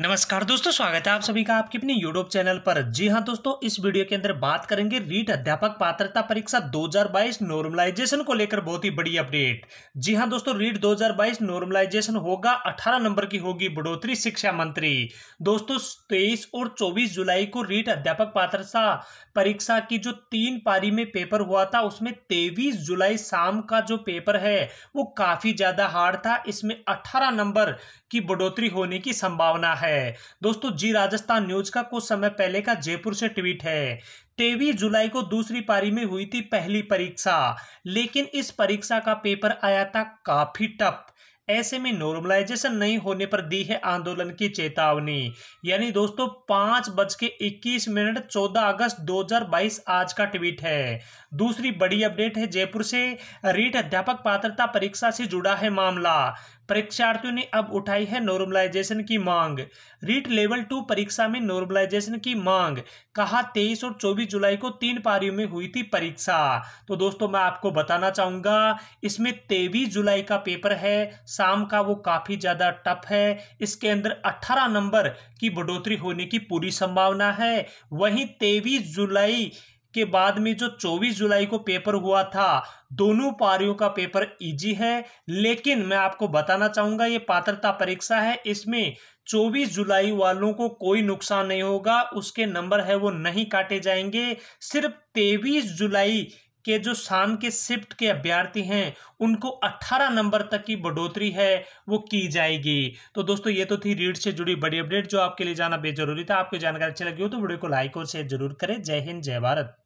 नमस्कार दोस्तों स्वागत है आप सभी का आपके अपने यूट्यूब चैनल पर जी हाँ दोस्तों इस वीडियो के अंदर बात करेंगे रीट अध्यापक पात्रता परीक्षा 2022 नॉर्मलाइजेशन को लेकर बहुत ही बड़ी अपडेट जी हाँ दोस्तों रीट 2022 नॉर्मलाइजेशन होगा 18 नंबर की होगी बढ़ोतरी शिक्षा मंत्री दोस्तों तेईस और चौबीस जुलाई को रीट अध्यापक पात्रता परीक्षा की जो तीन पारी में पेपर हुआ था उसमें तेईस जुलाई शाम का जो पेपर है वो काफी ज्यादा हार्ड था इसमें अठारह नंबर की बढ़ोतरी होने की संभावना है है दोस्तों जी राजस्थान न्यूज का कुछ समय पहले का जयपुर से ट्वीट है तेवी जुलाई को दूसरी पारी में हुई थी पहली परीक्षा लेकिन इस परीक्षा का पेपर आया था काफी टफ ऐसे में नॉर्मलाइजेशन नहीं होने पर दी है आंदोलन की चेतावनी यानी दोस्तों पांच बज के इक्कीस मिनट चौदह अगस्त 2022 आज का ट्वीट है दूसरी बड़ी अपडेट है जयपुर से रीट अध्यापक पात्रता परीक्षा से जुड़ा है मामला परीक्षार्थियों ने अब उठाई है नॉर्मलाइजेशन की मांग रीट लेवल टू परीक्षा में नॉर्मलाइजेशन की मांग कहा तेईस और चौबीस जुलाई को तीन पारियों में हुई थी परीक्षा तो दोस्तों मैं आपको बताना चाहूंगा इसमें तेईस जुलाई का पेपर है शाम का वो काफी ज्यादा टफ है इसके अंदर अठारह नंबर की बढ़ोतरी होने की पूरी संभावना है वहीं तेईस जुलाई के बाद में जो 24 जुलाई को पेपर हुआ था दोनों पारियों का पेपर इजी है लेकिन मैं आपको बताना चाहूंगा ये पात्रता परीक्षा है इसमें 24 जुलाई वालों को कोई नुकसान नहीं होगा उसके नंबर है वो नहीं काटे जाएंगे सिर्फ 23 जुलाई के जो शाम के शिफ्ट के अभ्यर्थी हैं उनको 18 नंबर तक की बढ़ोतरी है वो की जाएगी तो दोस्तों ये तो थी रीड से जुड़ी बड़ी अपडेट जो आपके लिए जाना बेजरूरी था आपको जानकारी अच्छी लगी हो तो वीडियो को लाइक और शेयर जरूर करें जय हिंद जय भारत